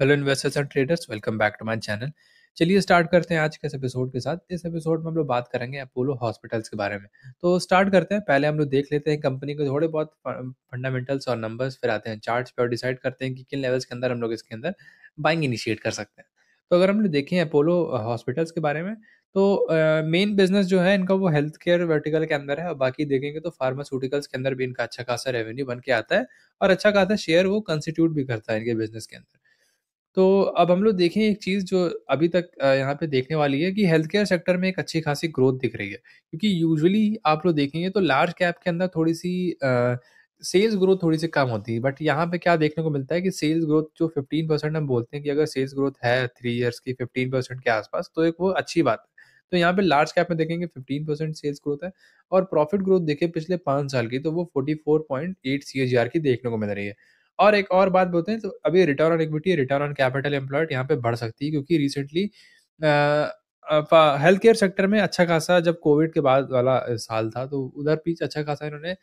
Hello investors and traders welcome back to my channel चलिए start करते हैं आज के इस एपिसोड के साथ इस एपिसोड में हम लोग बात करेंगे अपोलो हॉस्पिटल्स के बारे में तो स्टार्ट करते हैं पहले हम लोग देख लेते हैं कंपनी के थोड़े बहुत फंडामेंटल्स और नंबर्स फिर आते हैं चार्ट पर डिसाइड करते हैं कि किन लेवल्स के अंदर हम लोग इसके अंदर बाइंग इनिशिएट कर सकते हैं तो अगर हम लोग देखें अपोलो हॉस्पिटल्स के बारे में तो मेन uh, बिजनेस जो है इनका वो हेल्थ केयर वर्टिकल के अंदर है और बाकी देखेंगे तो फार्मास्यूटिकल्स के अंदर भी इनका अच्छा खासा रेवेन्यू बन के आता है और अच्छा खासा शेयर वो कंस्टिट्यूट भी करता है इनके बिजनेस के अंदर तो अब हम लोग देखें एक चीज़ जो अभी तक यहाँ पे देखने वाली है कि हेल्थ केयर सेक्टर में एक अच्छी खासी ग्रोथ दिख रही है क्योंकि यूजुअली आप लोग देखेंगे तो लार्ज कैप के अंदर थोड़ी सी सेल्स ग्रोथ थोड़ी सी कम होती है बट यहाँ पे क्या देखने को मिलता है कि सेल्स ग्रोथ जो फिफ्टीन परसेंट हम बोलते हैं कि अगर सेल्स ग्रोथ है थ्री ईयर्स की फिफ्टीन परसेंट के आसपास तो एक वो अच्छी बात है तो यहाँ पे लार्ज कैप में देखेंगे फिफ्टीन परसेंट सेल्स ग्रोथ है और प्रॉफिट ग्रोथ देखे पिछले पांच साल की तो वो 44.8 सीएजीआर की देखने को मिल रही है और एक और बात बोलते हैं तो अभी return on equity return on capital employed यहाँ पे बढ़ सकती है क्योंकि रिसेंटली हेल्थ केयर सेक्टर में अच्छा खासा जब कोविड के बाद वाला साल था तो उधर पीछे अच्छा खासा इन्होंने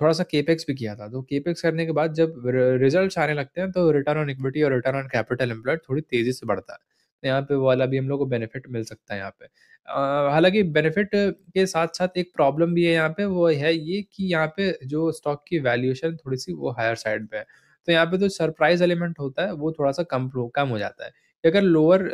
थोड़ा सा केपेक्स भी किया था तो केपेक्स करने के बाद जब रिजल्ट आने लगते हैं तो रिटर्न ऑन इक्विटी और रिटर्न ऑन कैपिटल एम्प्लॉयड थोड़ी तेजी से बढ़ता है यहाँ पे वाला भी हम लोग को बेनिफिट मिल सकता है यहाँ पे हालांकि बेनिफिट के साथ साथ एक प्रॉब्लम भी है यहाँ पे वो है ये कि यहाँ पे जो स्टॉक की वैल्यूएशन थोड़ी सी वो हायर साइड पे है तो यहाँ पे जो सरप्राइज एलिमेंट होता है वो थोड़ा सा कम कम हो जाता है अगर लोअर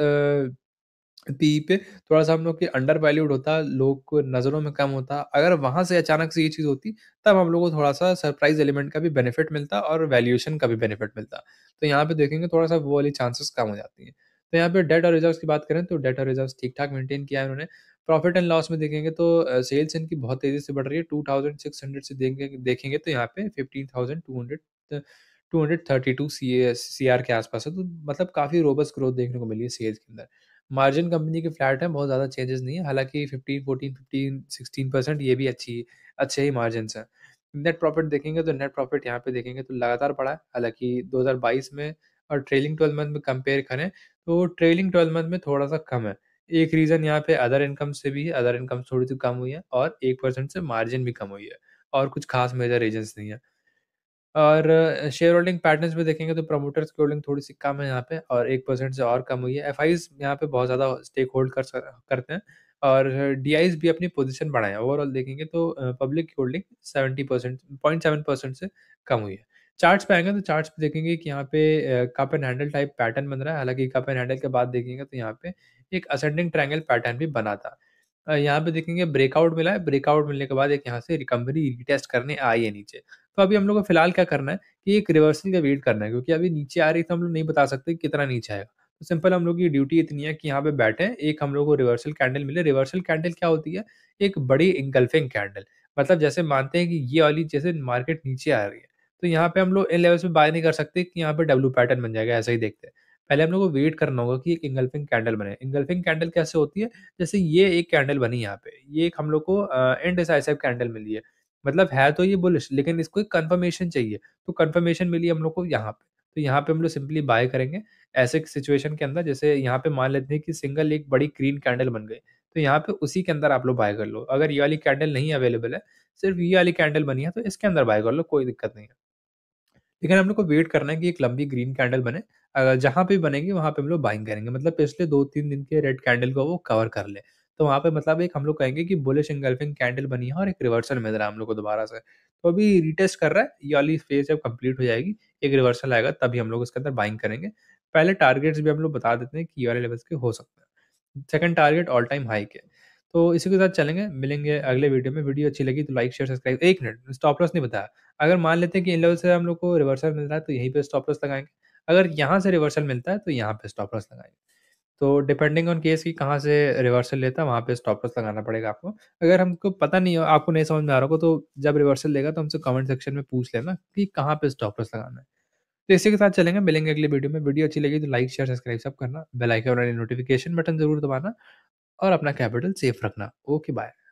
पी पे थोड़ा सा हम लोग के अंडर वैल्यूड होता लोग को नज़रों में कम होता अगर वहाँ से अचानक से ये चीज़ होती तब हम लोग को थोड़ा सा सरप्राइज एलिमेंट का भी बेनिफिट मिलता और वैल्यूएशन का भी बेनिफिट मिलता तो यहाँ पे देखेंगे थोड़ा सा वो वाली चांसेस कम हो जाती हैं तो यहाँ पे डेट और रिजर्व की बात करें तो डेट और रिजर्व ठीक ठाक मेंटेन किया है उन्होंने प्रॉफिट एंड लॉस में देखेंगे तो सेल्स इनकी बहुत तेज़ी से बढ़ रही है टू थाउजेंड सिक्स हंड्रेड से देखेंगे देखेंगे तो यहाँ पे fifteen thousand two hundred two hundred thirty two C A C R के आसपास है तो मतलब काफ़ी रोबस्ट ग्रोथ देखने को मिली है सेल्स के अंदर मार्जिन कंपनी के फ्लैट हैं बहुत ज़्यादा चेंजेस नहीं है हालांकि fifteen fourteen fifteen sixteen percent ये भी अच्छी अच्छे ही मार्जिन हैं नेट प्रॉफिट देखेंगे तो नेट प्रॉफिट यहाँ पे देखेंगे तो लगातार बढ़ा है हालांकि 2022 में और ट्रेलिंग ट्वेल्व मंथ में कंपेयर करें तो ट्रेलिंग ट्वेल्व मंथ में थोड़ा-सा कम है। एक रीज़न यहाँ पे अदर इनकम से भी है, अदर इनकम थोड़ी सी कम हुई है और एक परसेंट से मार्जिन भी कम हुई है और कुछ ख़ास मेजर रीज़न्स नहीं है। और शेयर होल्डिंग पैटर्न्स में देखेंगे तो प्रमोटर्स की होल्डिंग थोड़ी-सी कम है यहाँ पे और एक परसेंट से और कम हुई है। एफ आईज यहाँ पे बहुत ज़्यादा स्टेक होल्ड कर करते हैं और डी आईज भी अपनी पोजिशन बढ़ाएँ ओवरऑल देखेंगे तो पब्लिक की holding seventy percent point seven percent से कम हुई है। चार्ट्स पे आएंगे तो चार्ट्स पे देखेंगे कि यहाँ पे cup and handle type pattern बन रहा है हालांकि कप एंड हैंडल के बाद देखेंगे तो यहाँ पे एक असेंडिंग ट्रायंगल पैटर्न भी बना था यहाँ पे देखेंगे ब्रेकआउट मिला है ब्रेकआउट मिलने के बाद एक यहाँ से रिकवरी रिटेस्ट करने आई है नीचे तो अभी हम लोग को फिलहाल क्या करना है कि एक रिवर्सल का वेट करना है क्योंकि अभी नीचे आ रही तो हम लोग नहीं बता सकते कितना नीचे आएगा तो सिंपल हम लोग की ड्यूटी इतनी है कि यहाँ पे बैठे एक हम लोग को रिवर्सल कैंडल मिले रिवर्सल कैंडल क्या होती है एक बड़ी इंगल्फिंग कैंडल मतलब जैसे मानते हैं कि ये वाली जैसे मार्केट नीचे आ रही है तो यहाँ पे हम लोग इन लेवल्स पे बाय नहीं कर सकते कि यहाँ पे डब्ल्यू पैटर्न बन जाएगा ऐसा ही देखते हैं पहले हम लोग को वेट करना होगा कि एक इंगल्फिंग कैंडल बने इंगल्फिंग कैंडल कैसे होती है जैसे ये एक कैंडल बनी यहाँ पे ये एक हम लोग को इनडिसाइसिव कैंडल मिली है मतलब है तो ये बुलिश लेकिन इसको एक कन्फर्मेशन चाहिए तो कन्फर्मेशन मिली हम लोग को यहाँ पे तो यहाँ पे हम लोग सिंपली बाय करेंगे ऐसे सिचुएशन के अंदर जैसे यहाँ पे मान लेते हैं कि सिंगल एक बड़ी ग्रीन कैंडल बन गई तो यहाँ पे उसी के अंदर आप लोग बाय कर लो अगर ये वाली कैंडल नहीं अवेलेबल है सिर्फ ये वाली कैंडल बनी है तो इसके अंदर बाय कर लो कोई दिक्कत नहीं है लेकिन हम लोग को वेट करना है कि एक लंबी ग्रीन कैंडल बने अगर जहां पे बनेगी वहां पे हम लोग बाइंग करेंगे मतलब पिछले दो तीन दिन के रेड कैंडल को वो कवर कर ले। तो वहां पे मतलब एक हम लोग कहेंगे कि बुलिश इंगल्फिंग कैंडल बनी है और एक रिवर्सल मिल रहा है हम लोग को दोबारा से। तो अभी रिटेस्ट कर रहा है, ये वाली फेज़ जब कंप्लीट हो जाएगी, एक रिवर्सल आएगा तभी हम लोग इसके अंदर बाइंग करेंगे। पहले टारगेट्स भी हम लोग बता देते हैं कि ये वाले लेवल्स के हो सकते हैं। Second target all time high के। तो इसी के साथ चलेंगे मिलेंगे अगले वीडियो में वीडियो अच्छी लगी तो लाइक शेयर सब्सक्राइब एक मिनट स्टॉप लॉस नहीं बताया अगर मान लेते हैं कि इन लेवल से हम लोग को रिवर्सल मिल रहा है तो यहीं पर स्टॉप लॉस लगाएंगे अगर यहाँ से रिवर्सल मिलता है तो यहाँ पे स्टॉप लॉस लगाएंगे तो डिपेंडिंग ऑन केस की कहाँ से रिवर्सल लेता है वहाँ पर स्टॉप लॉस लगाना पड़ेगा आपको अगर हमको पता नहीं हो आपको नहीं समझ में आ रहा हो तो जब रिवर्सल लेगा तो हमसे कमेंट सेक्शन में पूछ लेना कि कहाँ पे स्टॉप लॉस लगाना है तो इसी के साथ चलेंगे मिलेंगे अगले वीडियो में वीडियो अच्छी लगी तो लाइक शेयर सब्सक्राइब सब करना बेल आइकन वाले नोटिफिकेशन बटन जरूर दबाना और अपना कैपिटल सेफ रखना ओके बाय